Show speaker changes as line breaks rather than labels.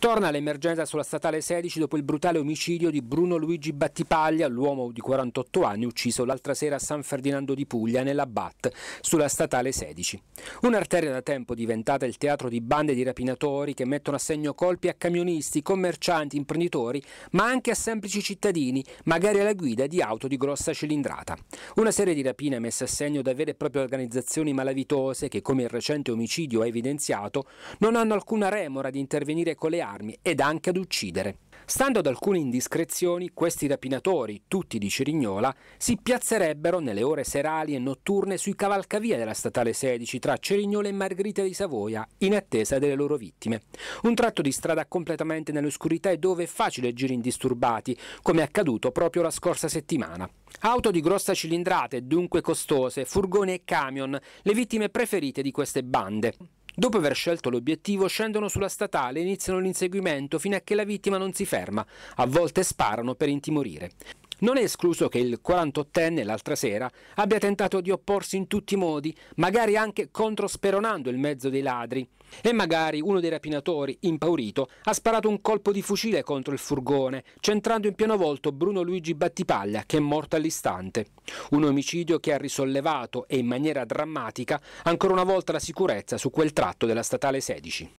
Torna l'emergenza sulla statale 16 dopo il brutale omicidio di Bruno Luigi Battipaglia, l'uomo di 48 anni ucciso l'altra sera a San Ferdinando di Puglia nella BAT sulla statale 16. Un'arteria da tempo diventata il teatro di bande di rapinatori che mettono a segno colpi a camionisti, commercianti, imprenditori, ma anche a semplici cittadini, magari alla guida di auto di grossa cilindrata. Una serie di rapine messe a segno da vere e proprie organizzazioni malavitose che, come il recente omicidio ha evidenziato, non hanno alcuna remora di intervenire con le armi ed anche ad uccidere. Stando ad alcune indiscrezioni, questi rapinatori, tutti di Cerignola, si piazzerebbero nelle ore serali e notturne sui cavalcavia della statale 16 tra Cerignola e Margherita di Savoia, in attesa delle loro vittime. Un tratto di strada completamente nell'oscurità e dove è facile giri indisturbati, come è accaduto proprio la scorsa settimana. Auto di grossa cilindrata e dunque costose, furgoni e camion, le vittime preferite di queste bande. Dopo aver scelto l'obiettivo scendono sulla statale e iniziano l'inseguimento fino a che la vittima non si ferma. A volte sparano per intimorire. Non è escluso che il 48enne l'altra sera abbia tentato di opporsi in tutti i modi, magari anche controsperonando il mezzo dei ladri. E magari uno dei rapinatori, impaurito, ha sparato un colpo di fucile contro il furgone, centrando in pieno volto Bruno Luigi Battipaglia, che è morto all'istante. Un omicidio che ha risollevato e in maniera drammatica ancora una volta la sicurezza su quel tratto della statale 16.